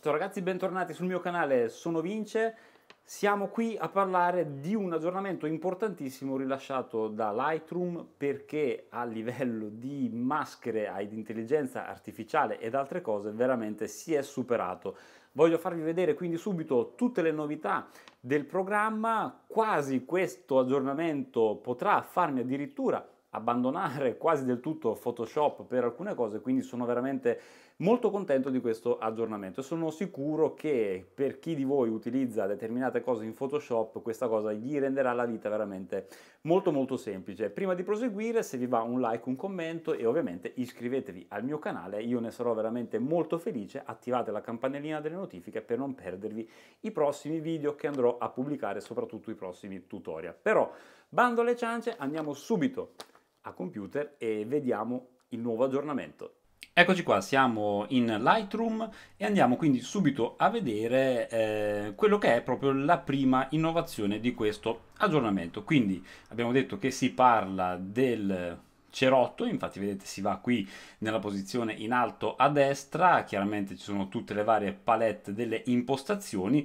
Ciao ragazzi, bentornati sul mio canale, sono Vince. Siamo qui a parlare di un aggiornamento importantissimo rilasciato da Lightroom perché a livello di maschere ad intelligenza artificiale ed altre cose veramente si è superato. Voglio farvi vedere quindi subito tutte le novità del programma, quasi questo aggiornamento potrà farmi addirittura abbandonare quasi del tutto Photoshop per alcune cose, quindi sono veramente Molto contento di questo aggiornamento e sono sicuro che per chi di voi utilizza determinate cose in Photoshop questa cosa gli renderà la vita veramente molto molto semplice. Prima di proseguire se vi va un like, un commento e ovviamente iscrivetevi al mio canale, io ne sarò veramente molto felice, attivate la campanellina delle notifiche per non perdervi i prossimi video che andrò a pubblicare, soprattutto i prossimi tutorial. Però bando alle ciance, andiamo subito a computer e vediamo il nuovo aggiornamento. Eccoci qua, siamo in Lightroom e andiamo quindi subito a vedere eh, quello che è proprio la prima innovazione di questo aggiornamento. Quindi abbiamo detto che si parla del cerotto, infatti vedete si va qui nella posizione in alto a destra, chiaramente ci sono tutte le varie palette delle impostazioni,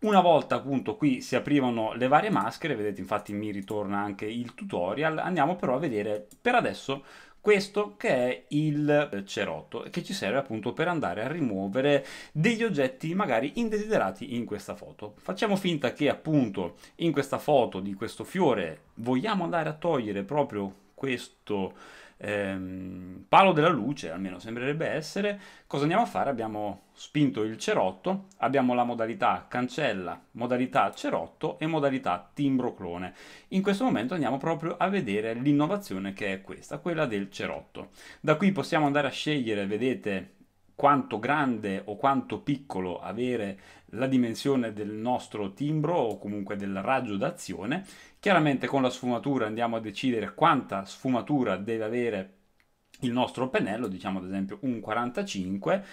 una volta appunto qui si aprivano le varie maschere, vedete infatti mi ritorna anche il tutorial, andiamo però a vedere per adesso questo che è il eh, cerotto che ci serve appunto per andare a rimuovere degli oggetti magari indesiderati in questa foto. Facciamo finta che appunto in questa foto di questo fiore vogliamo andare a togliere proprio questo ehm, palo della luce, almeno sembrerebbe essere. Cosa andiamo a fare? Abbiamo spinto il cerotto, abbiamo la modalità cancella, modalità cerotto e modalità timbro clone. In questo momento andiamo proprio a vedere l'innovazione che è questa, quella del cerotto. Da qui possiamo andare a scegliere, vedete, quanto grande o quanto piccolo avere la dimensione del nostro timbro o comunque del raggio d'azione. Chiaramente con la sfumatura andiamo a decidere quanta sfumatura deve avere il nostro pennello, diciamo ad esempio un 45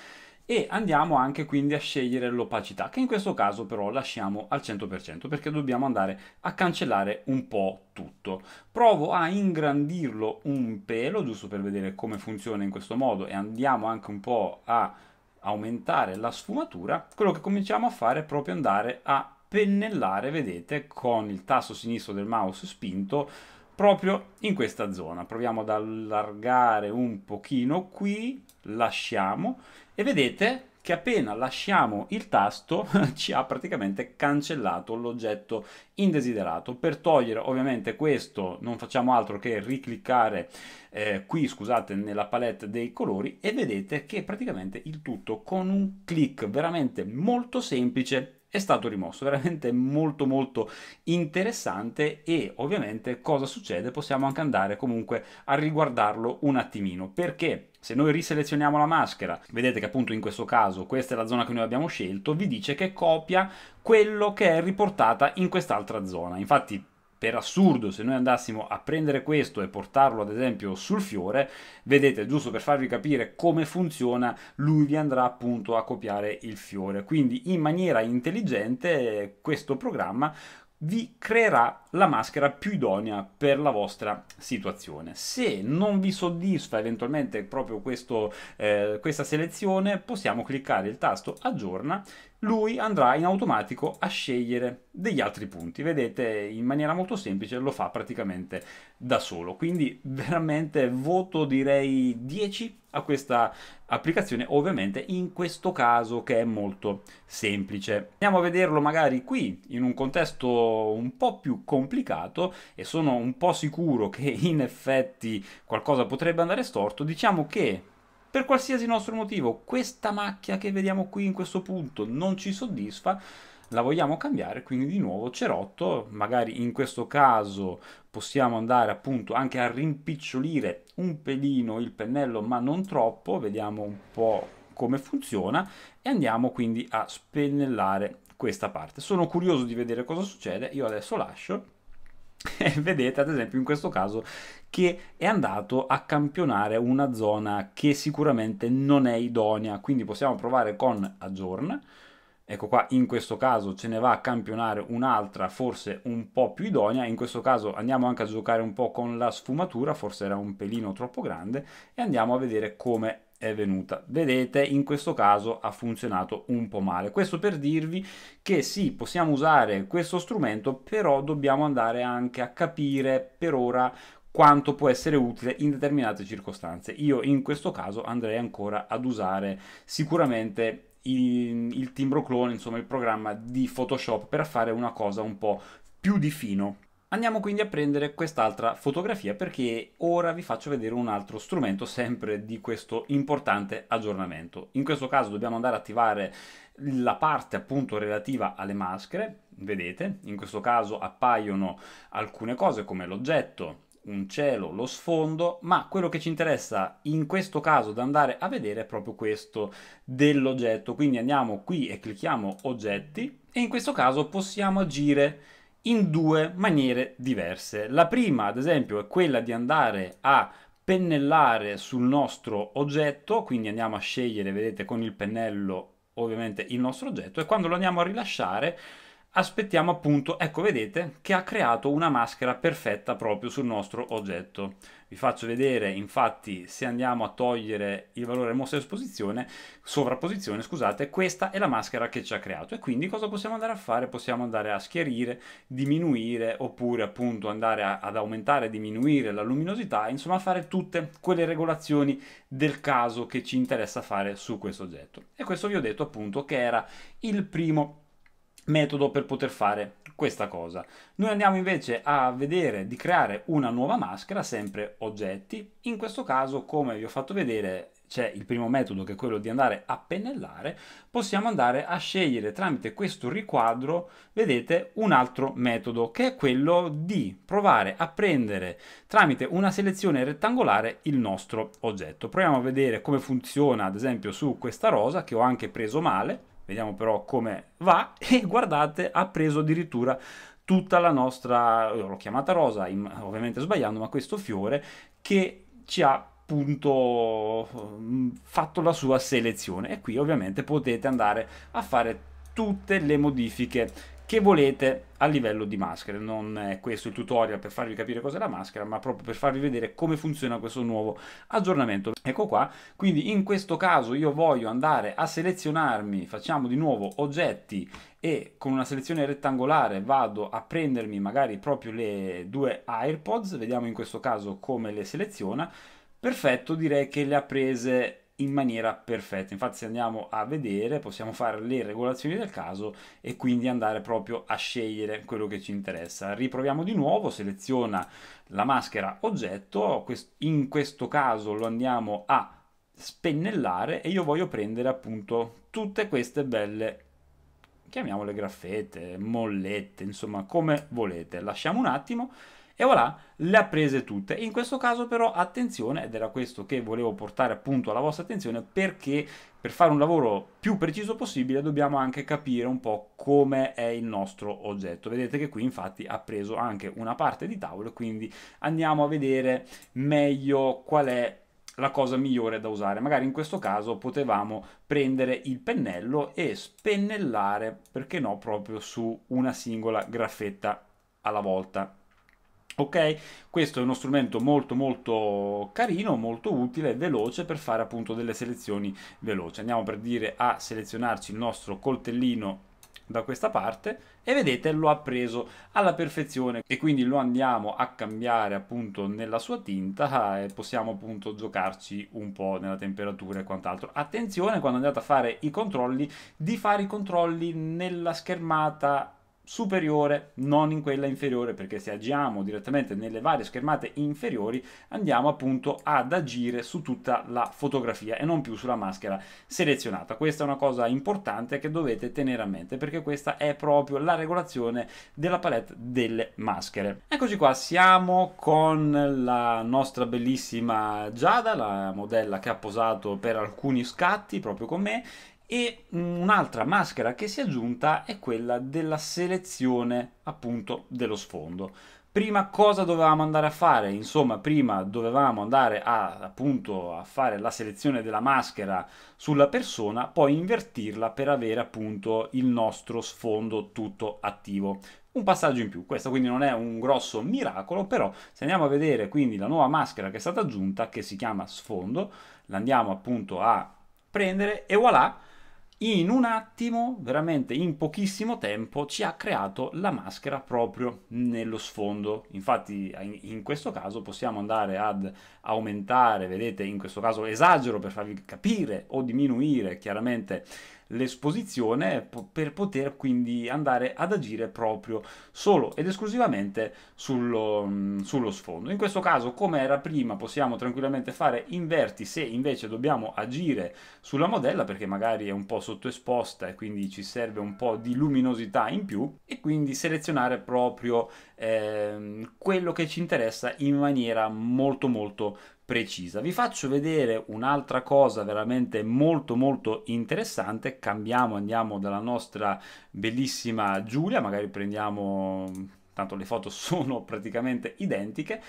e andiamo anche quindi a scegliere l'opacità che in questo caso però lasciamo al 100% perché dobbiamo andare a cancellare un po' tutto. Provo a ingrandirlo un pelo giusto per vedere come funziona in questo modo e andiamo anche un po' a aumentare la sfumatura. Quello che cominciamo a fare è proprio andare a pennellare, vedete, con il tasto sinistro del mouse spinto proprio in questa zona. Proviamo ad allargare un pochino qui, lasciamo e vedete che appena lasciamo il tasto ci ha praticamente cancellato l'oggetto indesiderato. Per togliere ovviamente questo non facciamo altro che ricliccare eh, qui, scusate, nella palette dei colori e vedete che praticamente il tutto con un clic veramente molto semplice è stato rimosso, veramente molto molto interessante e ovviamente cosa succede? Possiamo anche andare comunque a riguardarlo un attimino perché se noi riselezioniamo la maschera, vedete che appunto in questo caso questa è la zona che noi abbiamo scelto, vi dice che copia quello che è riportata in quest'altra zona. Infatti per assurdo se noi andassimo a prendere questo e portarlo ad esempio sul fiore vedete giusto per farvi capire come funziona lui vi andrà appunto a copiare il fiore quindi in maniera intelligente questo programma vi creerà la maschera più idonea per la vostra situazione. Se non vi soddisfa eventualmente proprio questo, eh, questa selezione, possiamo cliccare il tasto aggiorna lui andrà in automatico a scegliere degli altri punti. Vedete, in maniera molto semplice lo fa praticamente da solo. Quindi veramente voto direi 10 a questa applicazione, ovviamente in questo caso che è molto semplice. Andiamo a vederlo magari qui in un contesto un po' più complicato e sono un po' sicuro che in effetti qualcosa potrebbe andare storto. Diciamo che per qualsiasi nostro motivo questa macchia che vediamo qui in questo punto non ci soddisfa, la vogliamo cambiare, quindi di nuovo cerotto, magari in questo caso possiamo andare appunto anche a rimpicciolire un pelino il pennello ma non troppo, vediamo un po' come funziona e andiamo quindi a spennellare questa parte. Sono curioso di vedere cosa succede, io adesso lascio E eh, vedete ad esempio in questo caso che è andato a campionare una zona che sicuramente non è idonea, quindi possiamo provare con aggiorn, ecco qua in questo caso ce ne va a campionare un'altra forse un po' più idonea, in questo caso andiamo anche a giocare un po' con la sfumatura, forse era un pelino troppo grande, e andiamo a vedere come è venuta. Vedete, in questo caso ha funzionato un po' male. Questo per dirvi che sì, possiamo usare questo strumento, però dobbiamo andare anche a capire per ora quanto può essere utile in determinate circostanze. Io in questo caso andrei ancora ad usare sicuramente il, il timbro clone, insomma il programma di Photoshop per fare una cosa un po' più di fino. Andiamo quindi a prendere quest'altra fotografia perché ora vi faccio vedere un altro strumento sempre di questo importante aggiornamento. In questo caso dobbiamo andare ad attivare la parte appunto relativa alle maschere, vedete, in questo caso appaiono alcune cose come l'oggetto, un cielo, lo sfondo, ma quello che ci interessa in questo caso da andare a vedere è proprio questo dell'oggetto. Quindi andiamo qui e clicchiamo oggetti e in questo caso possiamo agire in due maniere diverse. La prima, ad esempio, è quella di andare a pennellare sul nostro oggetto, quindi andiamo a scegliere, vedete, con il pennello ovviamente il nostro oggetto e quando lo andiamo a rilasciare aspettiamo appunto, ecco vedete, che ha creato una maschera perfetta proprio sul nostro oggetto. Vi faccio vedere infatti se andiamo a togliere il valore mossa esposizione, sovrapposizione, scusate, questa è la maschera che ci ha creato e quindi cosa possiamo andare a fare? Possiamo andare a schiarire, diminuire oppure appunto andare a, ad aumentare, diminuire la luminosità, insomma fare tutte quelle regolazioni del caso che ci interessa fare su questo oggetto. E questo vi ho detto appunto che era il primo metodo per poter fare questa cosa. Noi andiamo invece a vedere di creare una nuova maschera, sempre oggetti. In questo caso, come vi ho fatto vedere, c'è il primo metodo che è quello di andare a pennellare, possiamo andare a scegliere tramite questo riquadro, vedete, un altro metodo che è quello di provare a prendere tramite una selezione rettangolare il nostro oggetto. Proviamo a vedere come funziona ad esempio su questa rosa che ho anche preso male Vediamo però come va e guardate ha preso addirittura tutta la nostra, eh, l'ho chiamata rosa, ovviamente sbagliando, ma questo fiore che ci ha appunto mm, fatto la sua selezione e qui ovviamente potete andare a fare tutte le modifiche che volete a livello di maschere. Non è questo il tutorial per farvi capire cos'è la maschera, ma proprio per farvi vedere come funziona questo nuovo aggiornamento. Ecco qua, quindi in questo caso io voglio andare a selezionarmi, facciamo di nuovo oggetti e con una selezione rettangolare vado a prendermi magari proprio le due AirPods, vediamo in questo caso come le seleziona. Perfetto, direi che le ha prese in maniera perfetta. Infatti se andiamo a vedere possiamo fare le regolazioni del caso e quindi andare proprio a scegliere quello che ci interessa. Riproviamo di nuovo, seleziona la maschera oggetto, in questo caso lo andiamo a spennellare e io voglio prendere appunto tutte queste belle chiamiamole graffette, mollette, insomma come volete. Lasciamo un attimo e voilà, le ha prese tutte. In questo caso però attenzione, ed era questo che volevo portare appunto alla vostra attenzione, perché per fare un lavoro più preciso possibile dobbiamo anche capire un po' come è il nostro oggetto. Vedete che qui infatti ha preso anche una parte di tavolo, quindi andiamo a vedere meglio qual è la cosa migliore da usare. Magari in questo caso potevamo prendere il pennello e spennellare, perché no, proprio su una singola graffetta alla volta. Ok, questo è uno strumento molto molto carino, molto utile e veloce per fare appunto delle selezioni veloci. Andiamo per dire a selezionarci il nostro coltellino da questa parte e vedete lo ha preso alla perfezione e quindi lo andiamo a cambiare appunto nella sua tinta e possiamo appunto giocarci un po' nella temperatura e quant'altro attenzione quando andate a fare i controlli di fare i controlli nella schermata superiore, non in quella inferiore, perché se agiamo direttamente nelle varie schermate inferiori andiamo appunto ad agire su tutta la fotografia e non più sulla maschera selezionata. Questa è una cosa importante che dovete tenere a mente perché questa è proprio la regolazione della palette delle maschere. Eccoci qua, siamo con la nostra bellissima Giada, la modella che ha posato per alcuni scatti proprio con me e mm, un'altra maschera che si è aggiunta è quella della selezione appunto dello sfondo. Prima cosa dovevamo andare a fare? Insomma, prima dovevamo andare a, appunto, a fare la selezione della maschera sulla persona, poi invertirla per avere appunto il nostro sfondo tutto attivo un passaggio in più. Questo quindi non è un grosso miracolo, però se andiamo a vedere quindi la nuova maschera che è stata aggiunta, che si chiama sfondo, l'andiamo appunto a prendere e voilà, in un attimo, veramente in pochissimo tempo, ci ha creato la maschera proprio nello sfondo. Infatti in questo caso possiamo andare ad aumentare, vedete in questo caso esagero per farvi capire o diminuire chiaramente l'esposizione per poter quindi andare ad agire proprio solo ed esclusivamente sullo, sullo sfondo. In questo caso, come era prima, possiamo tranquillamente fare inverti se invece dobbiamo agire sulla modella perché magari è un po' sottoesposta e quindi ci serve un po' di luminosità in più e quindi selezionare proprio eh, quello che ci interessa in maniera molto molto precisa. Vi faccio vedere un'altra cosa veramente molto molto interessante, cambiamo, andiamo dalla nostra bellissima Giulia, magari prendiamo, tanto le foto sono praticamente identiche,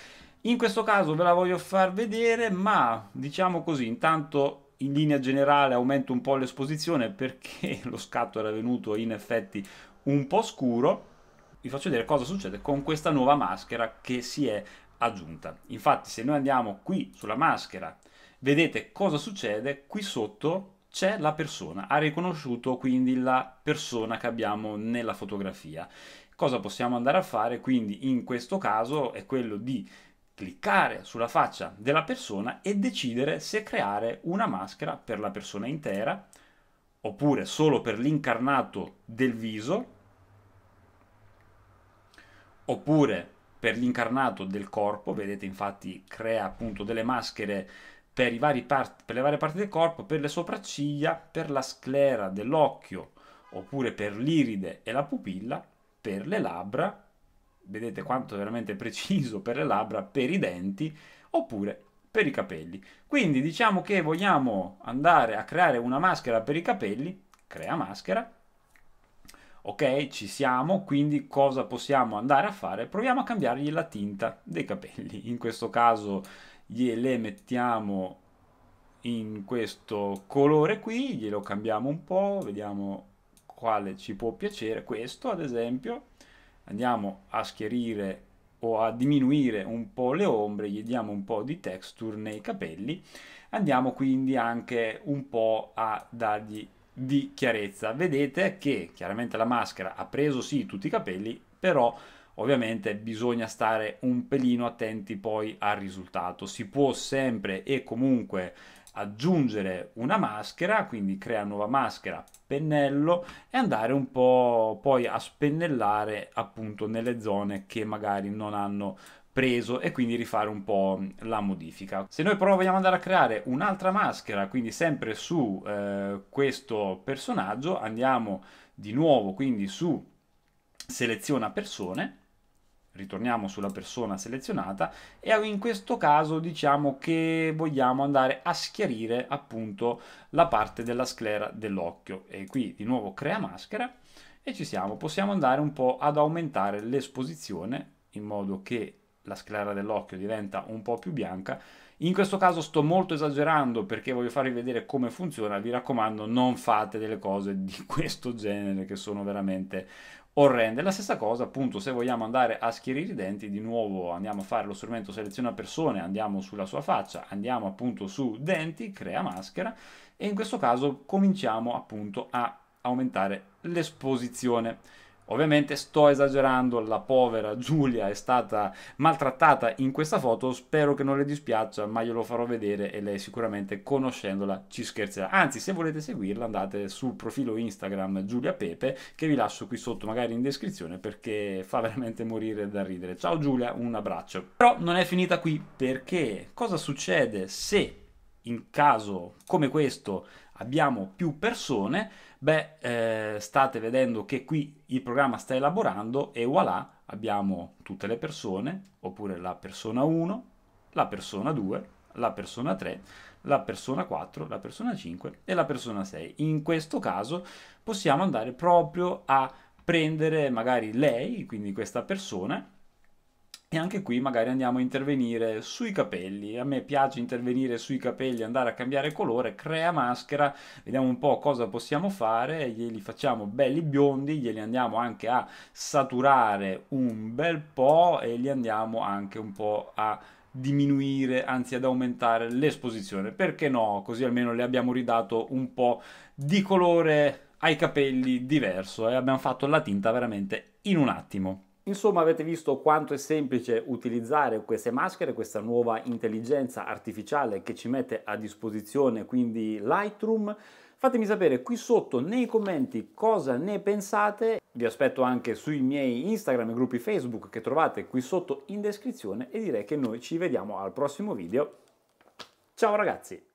in questo caso ve la voglio far vedere, ma diciamo così, intanto in linea generale aumento un po' l'esposizione perché lo scatto era venuto in effetti un po' scuro. Vi faccio vedere cosa succede con questa nuova maschera che si è aggiunta. Infatti se noi andiamo qui sulla maschera, vedete cosa succede, qui sotto c'è la persona, ha riconosciuto quindi la persona che abbiamo nella fotografia. Cosa possiamo andare a fare quindi in questo caso è quello di cliccare sulla faccia della persona e decidere se creare una maschera per la persona intera oppure solo per l'incarnato del viso oppure per l'incarnato del corpo, vedete infatti crea appunto delle maschere per, part- per le varie parti del corpo, per le sopracciglia, per la sclera dell'occhio, oppure per l'iride e la pupilla, per le labbra, vedete quanto è veramente preciso per le labbra, per i denti, oppure per i capelli. Quindi diciamo che vogliamo andare a creare una maschera per i capelli, crea maschera, ok ci siamo quindi cosa possiamo andare a fare proviamo a cambiargli la tinta dei capelli in questo caso gliele mettiamo in questo colore qui glielo cambiamo un po vediamo quale ci può piacere questo ad esempio andiamo a schierire o a diminuire un po' le ombre gli diamo un po' di texture nei capelli andiamo quindi anche un po' a dargli di chiarezza. Vedete che chiaramente la maschera ha preso sì tutti i capelli, però ovviamente bisogna stare un pelino attenti poi al risultato. Si può sempre e comunque aggiungere una maschera, quindi crea nuova maschera, pennello e andare un po' poi a spennellare appunto nelle zone che magari non hanno preso e quindi rifare un po' la modifica. Se noi però vogliamo andare a creare un'altra maschera, quindi sempre su eh, questo personaggio, andiamo di nuovo quindi su seleziona persone, ritorniamo sulla persona selezionata e in questo caso diciamo che vogliamo andare a schiarire appunto la parte della sclera dell'occhio e qui di nuovo crea maschera e ci siamo, possiamo andare un po' ad aumentare l'esposizione in modo che la sclera dell'occhio diventa un po' più bianca. In questo caso sto molto esagerando perché voglio farvi vedere come funziona, vi raccomando non fate delle cose di questo genere che sono veramente orrende. La stessa cosa appunto se vogliamo andare a schierire i denti, di nuovo andiamo a fare lo strumento seleziona persone, andiamo sulla sua faccia, andiamo appunto su denti, crea maschera e in questo caso cominciamo appunto a aumentare l'esposizione. Ovviamente sto esagerando, la povera Giulia è stata maltrattata in questa foto, spero che non le dispiaccia, ma glielo farò vedere e lei sicuramente conoscendola ci scherzerà. Anzi, se volete seguirla andate sul profilo Instagram Giulia Pepe, che vi lascio qui sotto magari in descrizione perché fa veramente morire da ridere. Ciao Giulia, un abbraccio. Però non è finita qui perché cosa succede se in caso come questo abbiamo più persone, beh, eh, state vedendo che qui il programma sta elaborando e voilà, abbiamo tutte le persone, oppure la persona 1, la persona 2, la persona 3, la persona 4, la persona 5 e la persona 6. In questo caso possiamo andare proprio a prendere magari lei, quindi questa persona, e anche qui magari andiamo a intervenire sui capelli. A me piace intervenire sui capelli, andare a cambiare colore, crea maschera, vediamo un po' cosa possiamo fare, glieli facciamo belli biondi, glieli andiamo anche a saturare un bel po' e li andiamo anche un po' a diminuire, anzi ad aumentare l'esposizione. Perché no? Così almeno le abbiamo ridato un po' di colore ai capelli diverso e abbiamo fatto la tinta veramente in un attimo. Insomma, avete visto quanto è semplice utilizzare queste maschere, questa nuova intelligenza artificiale che ci mette a disposizione quindi Lightroom. Fatemi sapere qui sotto nei commenti cosa ne pensate. Vi aspetto anche sui miei Instagram e gruppi Facebook che trovate qui sotto in descrizione e direi che noi ci vediamo al prossimo video. Ciao ragazzi!